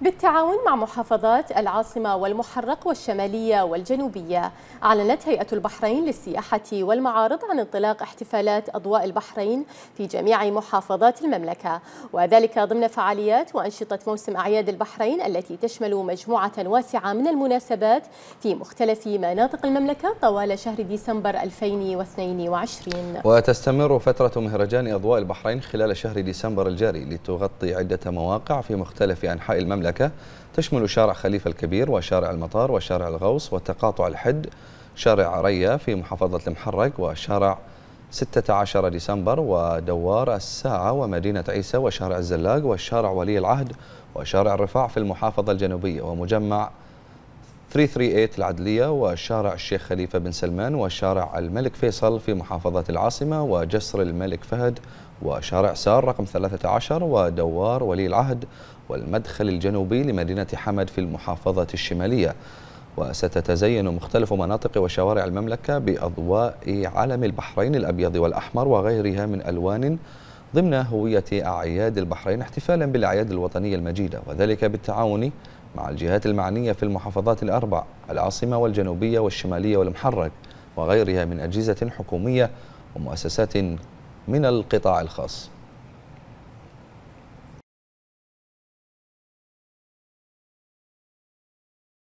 بالتعاون مع محافظات العاصمة والمحرق والشمالية والجنوبية أعلنت هيئة البحرين للسياحة والمعارض عن انطلاق احتفالات أضواء البحرين في جميع محافظات المملكة وذلك ضمن فعاليات وأنشطة موسم أعياد البحرين التي تشمل مجموعة واسعة من المناسبات في مختلف مناطق المملكة طوال شهر ديسمبر 2022 وتستمر فترة مهرجان أضواء البحرين خلال شهر ديسمبر الجاري لتغطي عدة مواقع في مختلف أنحاء المملكة المملكة تشمل شارع خليفة الكبير وشارع المطار وشارع الغوص وتقاطع الحد شارع ريا في محافظة المحرق وشارع 16 ديسمبر ودوار الساعة ومدينة عيسى وشارع الزلاق وشارع ولي العهد وشارع الرفاع في المحافظة الجنوبية ومجمع 338 العدلية وشارع الشيخ خليفة بن سلمان وشارع الملك فيصل في محافظة العاصمة وجسر الملك فهد وشارع سار رقم 13 ودوار ولي العهد والمدخل الجنوبي لمدينة حمد في المحافظة الشمالية وستتزين مختلف مناطق وشوارع المملكة بأضواء علم البحرين الأبيض والأحمر وغيرها من ألوان ضمن هوية أعياد البحرين احتفالا بالأعياد الوطنية المجيدة وذلك بالتعاون مع الجهات المعنية في المحافظات الأربع العاصمة والجنوبية والشمالية والمحرك وغيرها من أجهزة حكومية ومؤسسات من القطاع الخاص